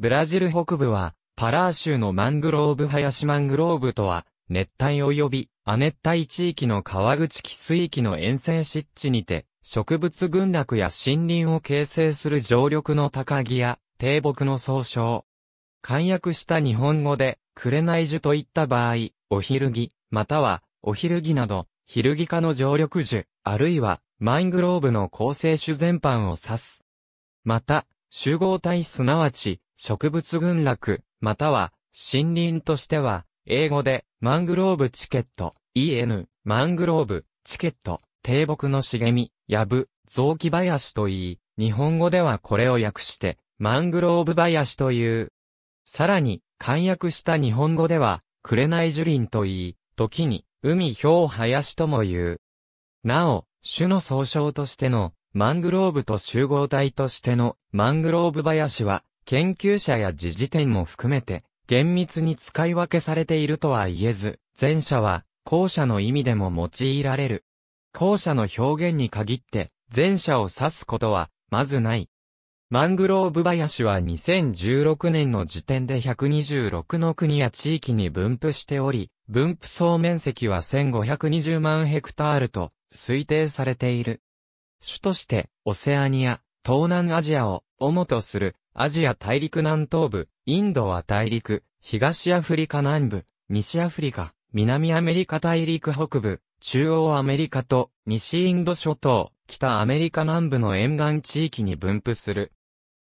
ブラジル北部は、パラー州のマングローブ林マングローブとは、熱帯及び亜熱帯地域の川口汽水域の沿線湿地にて、植物群落や森林を形成する常緑の高木や低木の総称。簡約した日本語で、紅樹といった場合、お昼木、または、お昼木など、昼木科の常緑樹、あるいは、マングローブの構成種全般を指す。また、集合体すなわち、植物群落、または森林としては、英語でマングローブチケット、EN、マングローブ、チケット、低木の茂み、やぶ、雑木林といい、日本語ではこれを訳して、マングローブ林という。さらに、簡約した日本語では、紅樹林といい、時に、海氷林とも言う。なお、種の総称としての、マングローブと集合体としての、マングローブ林は、研究者や時事点も含めて、厳密に使い分けされているとは言えず、前者は、後者の意味でも用いられる。後者の表現に限って、前者を指すことは、まずない。マングローブ林は2016年の時点で126の国や地域に分布しており、分布総面積は1520万ヘクタールと推定されている。主として、オセアニア、東南アジアを主とするアジア大陸南東部、インドは大陸、東アフリカ南部、西アフリカ、南アメリカ大陸北部、中央アメリカと西インド諸島、北アメリカ南部の沿岸地域に分布する。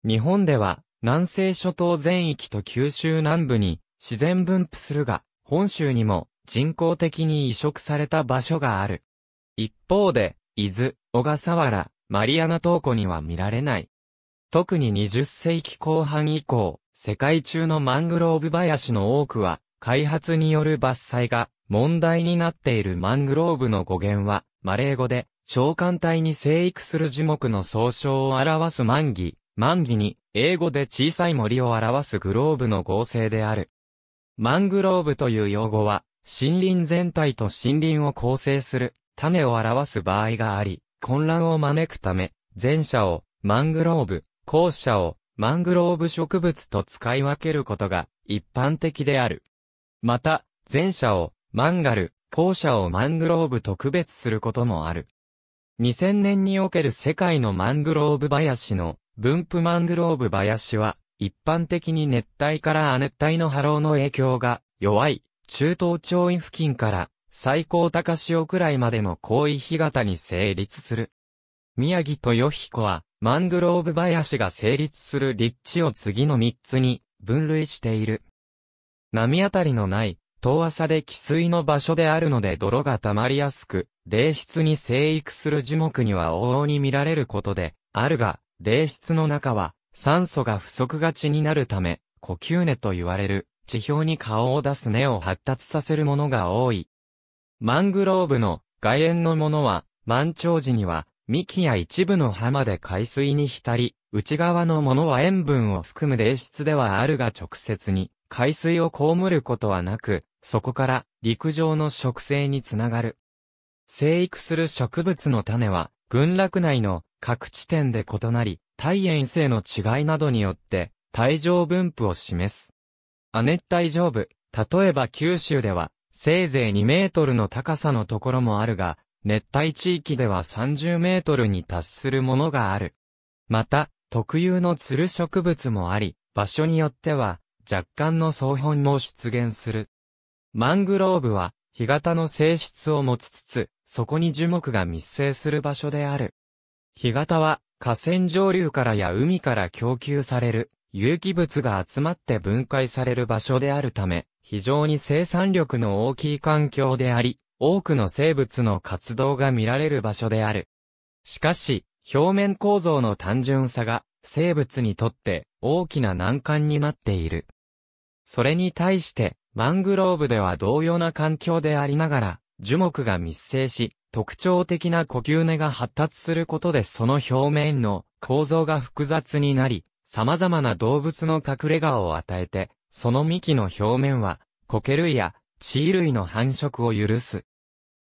日本では南西諸島全域と九州南部に自然分布するが、本州にも人工的に移植された場所がある。一方で、伊豆、小笠原、マリアナ島湖には見られない。特に20世紀後半以降、世界中のマングローブ林の多くは、開発による伐採が問題になっているマングローブの語源は、マレー語で、長官体に生育する樹木の総称を表すマンギ、マンギに、英語で小さい森を表すグローブの合成である。マングローブという用語は、森林全体と森林を構成する種を表す場合があり、混乱を招くため、前者をマングローブ校舎をマングローブ植物と使い分けることが一般的である。また、前者をマンガル、校舎をマングローブと区別することもある。2000年における世界のマングローブ林の分布マングローブ林は一般的に熱帯から亜熱帯の波浪の影響が弱い中東潮位付近から最高高潮くらいまでの広位干潟に成立する。宮城豊彦はマングローブ林が成立する立地を次の3つに分類している。波当たりのない、遠浅で汽水の場所であるので泥が溜まりやすく、泥質に生育する樹木には往々に見られることで、あるが、泥質の中は酸素が不足がちになるため、呼吸根と言われる、地表に顔を出す根を発達させるものが多い。マングローブの外縁のものは、満潮時には、幹や一部の葉まで海水に浸り、内側のものは塩分を含む冷質ではあるが直接に海水を被ることはなく、そこから陸上の植生につながる。生育する植物の種は、群落内の各地点で異なり、体塩性の違いなどによって、体上分布を示す。亜熱帯上部、例えば九州では、せいぜい2メートルの高さのところもあるが、熱帯地域では30メートルに達するものがある。また、特有のつる植物もあり、場所によっては、若干の草本も出現する。マングローブは、干潟の性質を持ちつつ、そこに樹木が密生する場所である。干潟は、河川上流からや海から供給される、有機物が集まって分解される場所であるため、非常に生産力の大きい環境であり、多くの生物の活動が見られる場所である。しかし、表面構造の単純さが、生物にとって大きな難関になっている。それに対して、マングローブでは同様な環境でありながら、樹木が密生し、特徴的な呼吸根が発達することでその表面の構造が複雑になり、様々な動物の隠れ家を与えて、その幹の表面は、コケ類や地衣類の繁殖を許す。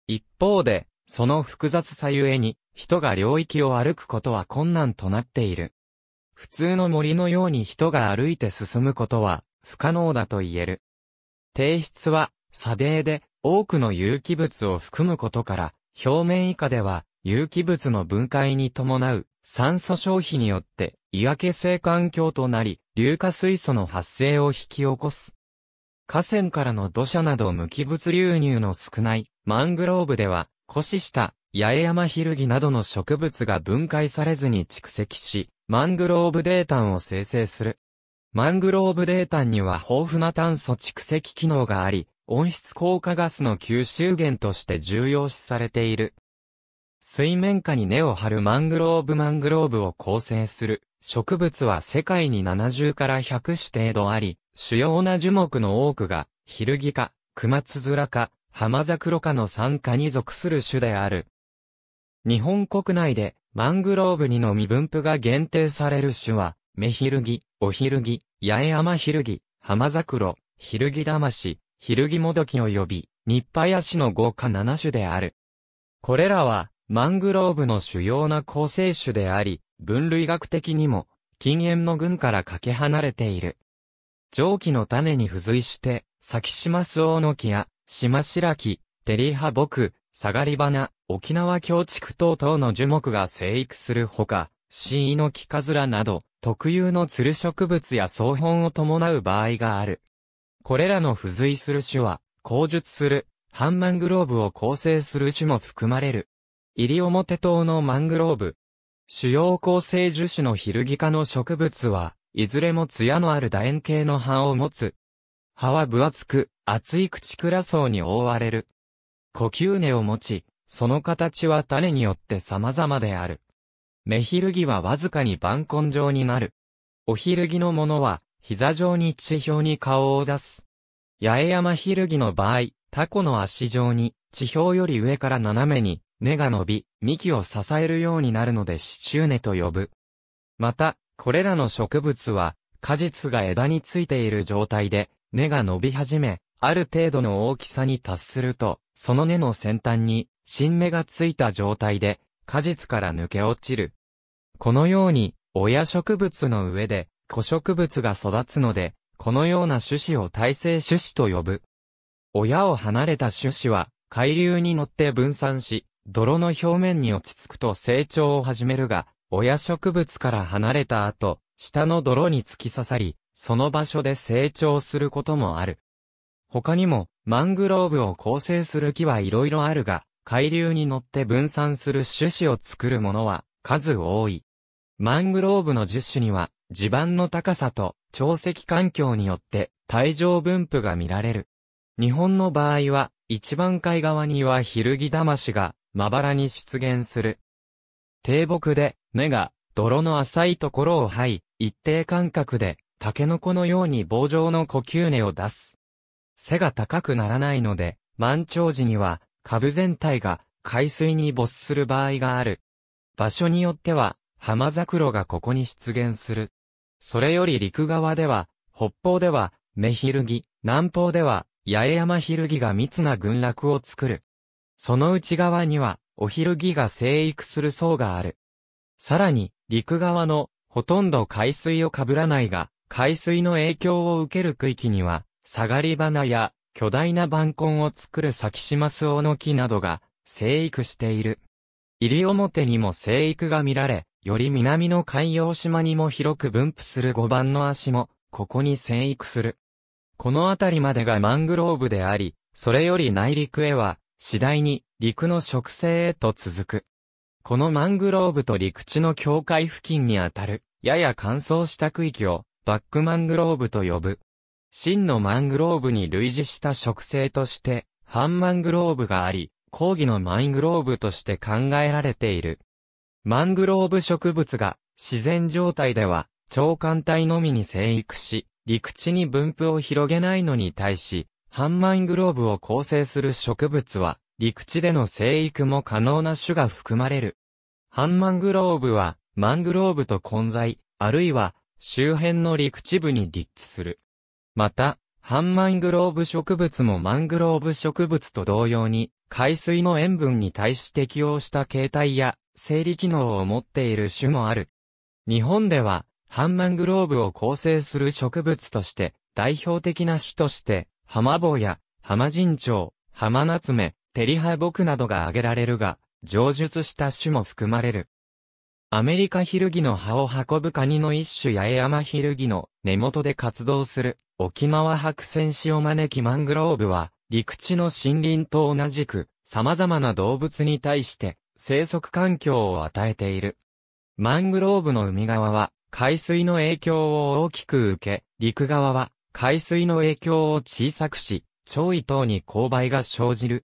一方で、その複雑さゆえに、人が領域を歩くことは困難となっている。普通の森のように人が歩いて進むことは、不可能だと言える。提出は、砂泥で、多くの有機物を含むことから、表面以下では、有機物の分解に伴う、酸素消費によって、嫌気け性環境となり、硫化水素の発生を引き起こす。河川からの土砂など無機物流入の少ないマングローブでは、枯死した八重山ヒルギなどの植物が分解されずに蓄積し、マングローブ泥炭を生成する。マングローブ泥炭には豊富な炭素蓄積機能があり、温室効果ガスの吸収源として重要視されている。水面下に根を張るマングローブマングローブを構成する植物は世界に70から100種程度あり、主要な樹木の多くが、ヒルギ科、クマツズラ科、ハマザクロ科の参加に属する種である。日本国内で、マングローブにのみ分布が限定される種は、メヒルギ、オヒルギ、ヤエアマヒルギ、ハマザクロ、ヒルギダマシ、ヒルギモドキ及び、ニッパヤシの豪か7種である。これらは、マングローブの主要な構成種であり、分類学的にも、禁煙の群からかけ離れている。蒸気の種に付随して、咲島スオノキや、島白木、テリハ木、サガリ花、沖縄京畜等々の樹木が生育するほか、シイノキカズラなど、特有のツル植物や草本を伴う場合がある。これらの付随する種は、口述する、半マングローブを構成する種も含まれる。イリオモテ島のマングローブ。主要構成樹種のヒルギ科の植物は、いずれも艶のある楕円形の葉を持つ。葉は分厚く、厚い口倉層に覆われる。呼吸根を持ち、その形は種によって様々である。メヒルギはわずかに晩根状になる。おひるぎのものは、膝状に地表に顔を出す。八重山ひるぎの場合、タコの足状に、地表より上から斜めに、根が伸び、幹を支えるようになるので支柱根と呼ぶ。また、これらの植物は、果実が枝についている状態で、根が伸び始め、ある程度の大きさに達すると、その根の先端に、新芽がついた状態で、果実から抜け落ちる。このように、親植物の上で、古植物が育つので、このような種子を耐性種子と呼ぶ。親を離れた種子は、海流に乗って分散し、泥の表面に落ち着くと成長を始めるが、親植物から離れた後、下の泥に突き刺さり、その場所で成長することもある。他にも、マングローブを構成する木はいろいろあるが、海流に乗って分散する種子を作るものは数多い。マングローブの樹種には、地盤の高さと潮汐環境によって体状分布が見られる。日本の場合は、一番海側にはヒルギダマシがまばらに出現する。低木で根が泥の浅いところを這い、一定間隔で、タケノコのように棒状の呼吸根を出す。背が高くならないので、満潮時には、株全体が海水に没する場合がある。場所によっては、浜桜がここに出現する。それより陸側では、北方では、メヒルギ、南方では、八重山ヒルギが密な群落を作る。その内側には、おヒルギが生育する層がある。さらに、陸側の、ほとんど海水をかぶらないが、海水の影響を受ける区域には、下がり花や、巨大な晩根を作る先島巣尾スオの木などが、生育している。入り表にも生育が見られ、より南の海洋島にも広く分布する5番の足も、ここに生育する。この辺りまでがマングローブであり、それより内陸へは、次第に陸の植生へと続く。このマングローブと陸地の境界付近にあたる、やや乾燥した区域を、バックマングローブと呼ぶ。真のマングローブに類似した植生として、半マングローブがあり、抗議のマングローブとして考えられている。マングローブ植物が、自然状態では、超寒帯のみに生育し、陸地に分布を広げないのに対し、ハンマングローブを構成する植物は、陸地での生育も可能な種が含まれる。ハンマングローブは、マングローブと混在、あるいは、周辺の陸地部に立地する。また、ハンマングローブ植物もマングローブ植物と同様に、海水の塩分に対し適応した形態や、生理機能を持っている種もある。日本では、ハンマングローブを構成する植物として、代表的な種として、ハマボウや、ハマジンチョウ、ハマナツメ、テリハクなどが挙げられるが、上述した種も含まれる。アメリカヒルギの葉を運ぶカニの一種八重山ヒルギの根元で活動する沖縄白線塩招きマングローブは陸地の森林と同じく様々な動物に対して生息環境を与えている。マングローブの海側は海水の影響を大きく受け、陸側は海水の影響を小さくし、潮位等に勾配が生じる。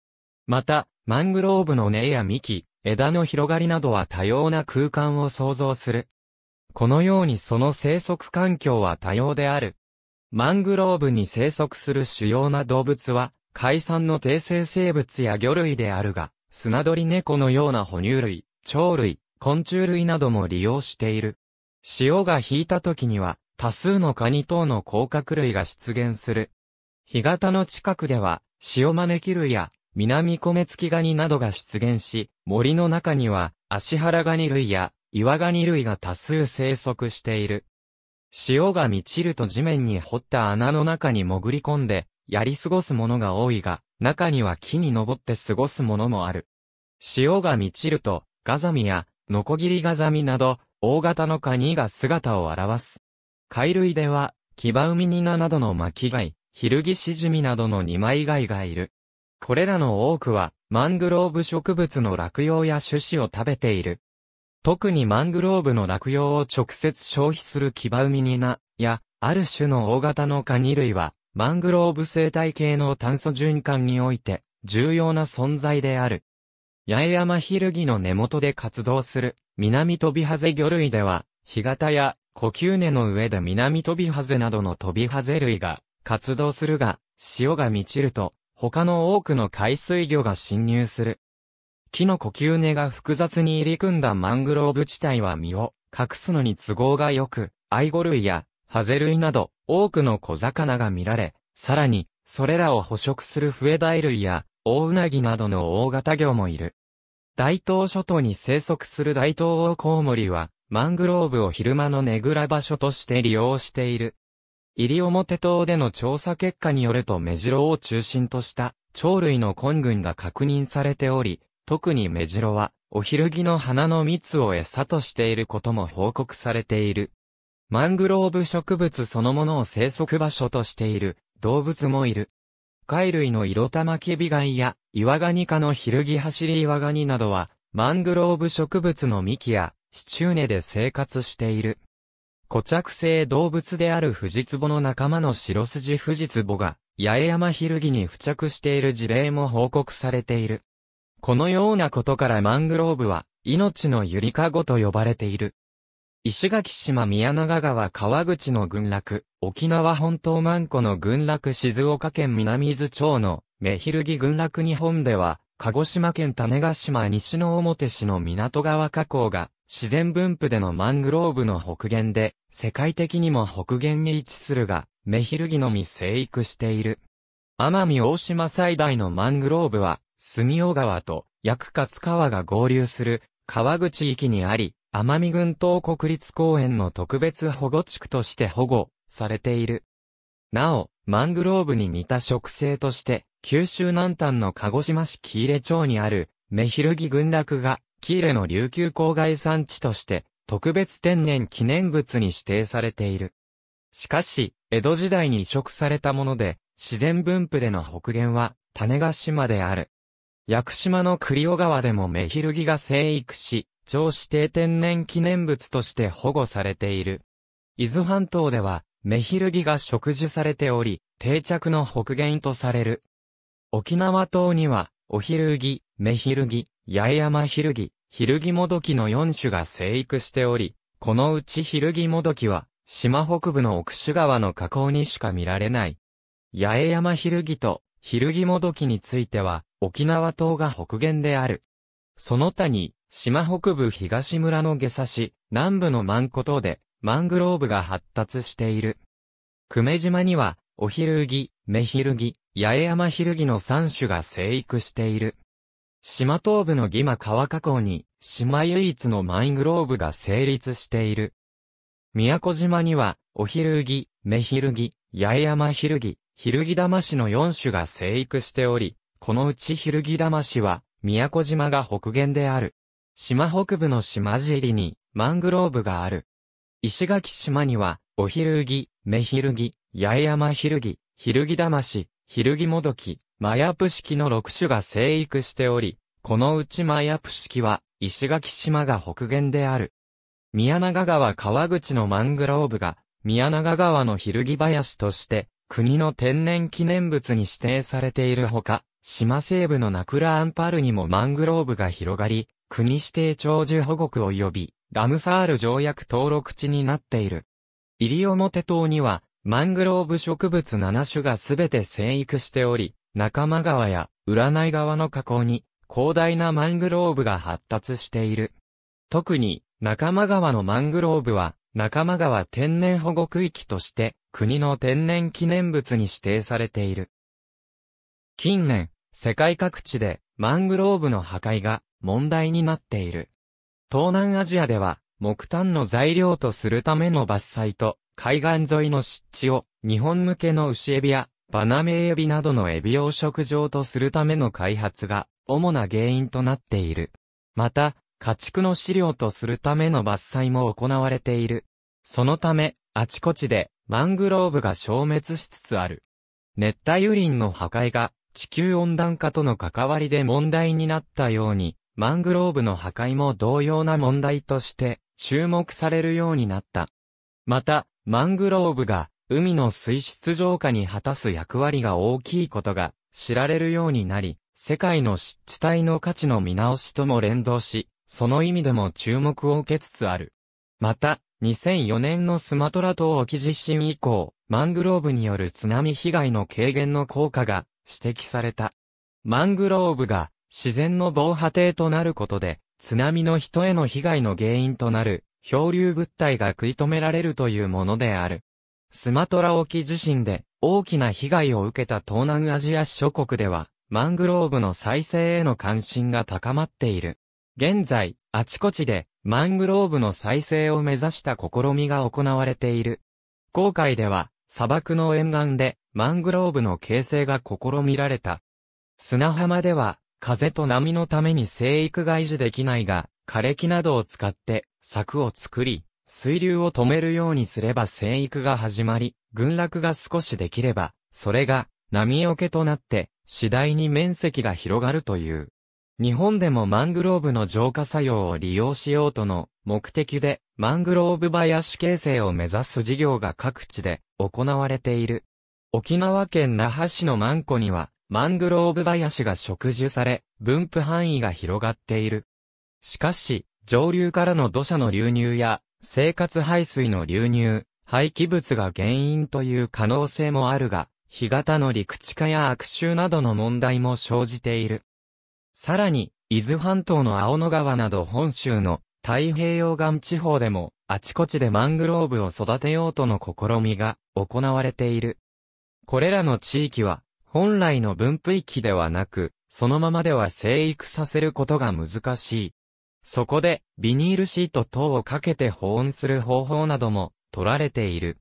また、マングローブの根や幹、枝の広がりなどは多様な空間を創造する。このようにその生息環境は多様である。マングローブに生息する主要な動物は、海産の低生生物や魚類であるが、砂鳥猫のような哺乳類、鳥類、昆虫類なども利用している。潮が引いた時には、多数のカニ等の甲殻類が出現する。干潟の近くでは、潮招き類や南米月ガニなどが出現し、森の中には、アシハラガニ類や、岩ガニ類が多数生息している。潮が満ちると地面に掘った穴の中に潜り込んで、やり過ごすものが多いが、中には木に登って過ごすものもある。潮が満ちると、ガザミや、ノコギリガザミなど、大型のカニが姿を現す。貝類では、キバウミニナなどの巻貝、ヒルギシジミなどの二枚貝がいる。これらの多くは、マングローブ植物の落葉や種子を食べている。特にマングローブの落葉を直接消費するキバウミニナや、ある種の大型のカニ類は、マングローブ生態系の炭素循環において、重要な存在である。八重山ヒルギの根元で活動する、南飛びハゼ魚類では、干潟や、呼吸根の上で南飛びハゼなどの飛びハゼ類が、活動するが、潮が満ちると、他の多くの海水魚が侵入する。木の呼吸根が複雑に入り組んだマングローブ地帯は身を隠すのに都合が良く、アイゴ類やハゼ類など多くの小魚が見られ、さらにそれらを捕食するフエダイ類や大ウナギなどの大型魚もいる。大東諸島に生息する大東オオコウモリはマングローブを昼間のねぐら場所として利用している。入表島での調査結果によるとメジロを中心とした鳥類の根群が確認されており、特にメジロは、お昼着の花の蜜を餌としていることも報告されている。マングローブ植物そのものを生息場所としている動物もいる。貝類の色玉キビガイやイワガニ科のヒルギ走り岩ガニなどはマングローブ植物の幹や支柱根で生活している。固着性動物である藤ジツボの仲間の白筋藤ジツボが、八重山ヒルギに付着している事例も報告されている。このようなことからマングローブは、命のゆりかごと呼ばれている。石垣島宮永川川口の群落、沖縄本島万古の群落静岡県南伊豆町のメヒルギ群落日本では、鹿児島県種ヶ島西の表市の港川河口が自然分布でのマングローブの北限で、世界的にも北限に位置するが、メヒルギのみ生育している。奄美大島最大のマングローブは、住尾川と、薬勝川が合流する、川口域にあり、奄美群島国立公園の特別保護地区として保護、されている。なお、マングローブに似た植生として、九州南端の鹿児島市喜入町にある、メヒルギ群落が喜入の琉球郊外産地として、特別天然記念物に指定されている。しかし、江戸時代に移植されたもので、自然分布での北限は、種ヶ島である。屋久島の栗尾川でもメヒルギが生育し、超指定天然記念物として保護されている。伊豆半島では、メヒルギが植樹されており、定着の北限とされる。沖縄島には、オヒルギ、メヒルギ、八重山ヒルギ、ヒルギモドキの4種が生育しており、このうちヒルギモドキは、島北部の奥州川の河口にしか見られない。八重山ヒルギとヒルギモドキについては、沖縄島が北限である。その他に、島北部東村の下差し、南部のマンコ島で、マングローブが発達している。久米島には、オヒルギ、メヒルギ、八重山ヒルギの3種が生育している。島東部の岐馬川河口に、島唯一のマングローブが成立している。宮古島には、おひるぎ、めひるぎ、八重山ひるぎ、ひるぎ玉市の4種が生育しており、このうちひるぎ玉市は、宮古島が北限である。島北部の島尻に、マングローブがある。石垣島には、おひるぎ、めひるぎ、八重山ひるぎ、ひるぎ玉市、ひるぎもどき、マヤプ式の6種が生育しており、このうちマヤプ式は、石垣島が北限である。宮長川川口のマングローブが、宮長川のひるぎ林として、国の天然記念物に指定されているほか、島西部のナクラアンパルにもマングローブが広がり、国指定長寿保護区及び、ラムサール条約登録地になっている。西表島には、マングローブ植物7種がすべて生育しており、仲間川や占い川の河口に広大なマングローブが発達している。特に仲間川のマングローブは仲間川天然保護区域として国の天然記念物に指定されている。近年、世界各地でマングローブの破壊が問題になっている。東南アジアでは木炭の材料とするための伐採と海岸沿いの湿地を日本向けの牛エビやバナメエビなどのエビを食場とするための開発が主な原因となっている。また、家畜の飼料とするための伐採も行われている。そのため、あちこちでマングローブが消滅しつつある。熱帯雨林の破壊が地球温暖化との関わりで問題になったように、マングローブの破壊も同様な問題として注目されるようになった。また、マングローブが海の水質浄化に果たす役割が大きいことが知られるようになり、世界の湿地帯の価値の見直しとも連動し、その意味でも注目を受けつつある。また、2004年のスマトラ島沖地震以降、マングローブによる津波被害の軽減の効果が指摘された。マングローブが自然の防波堤となることで、津波の人への被害の原因となる漂流物体が食い止められるというものである。スマトラ沖地震で大きな被害を受けた東南アジア諸国では、マングローブの再生への関心が高まっている。現在、あちこちで、マングローブの再生を目指した試みが行われている。航海では、砂漠の沿岸で、マングローブの形成が試みられた。砂浜では、風と波のために生育外持できないが、枯れ木などを使って、柵を作り、水流を止めるようにすれば生育が始まり、群落が少しできれば、それが波よけとなって、次第に面積が広がるという。日本でもマングローブの浄化作用を利用しようとの目的で、マングローブ林形成を目指す事業が各地で行われている。沖縄県那覇市のマンコには、マングローブ林が植樹され、分布範囲が広がっている。しかし、上流からの土砂の流入や生活排水の流入、廃棄物が原因という可能性もあるが、干潟の陸地化や悪臭などの問題も生じている。さらに、伊豆半島の青野川など本州の太平洋岸地方でも、あちこちでマングローブを育てようとの試みが行われている。これらの地域は、本来の分布域ではなく、そのままでは生育させることが難しい、そこで、ビニールシート等をかけて保温する方法なども取られている。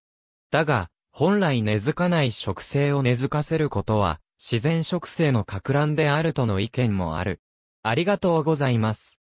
だが、本来根付かない植生を根付かせることは、自然植生の格乱であるとの意見もある。ありがとうございます。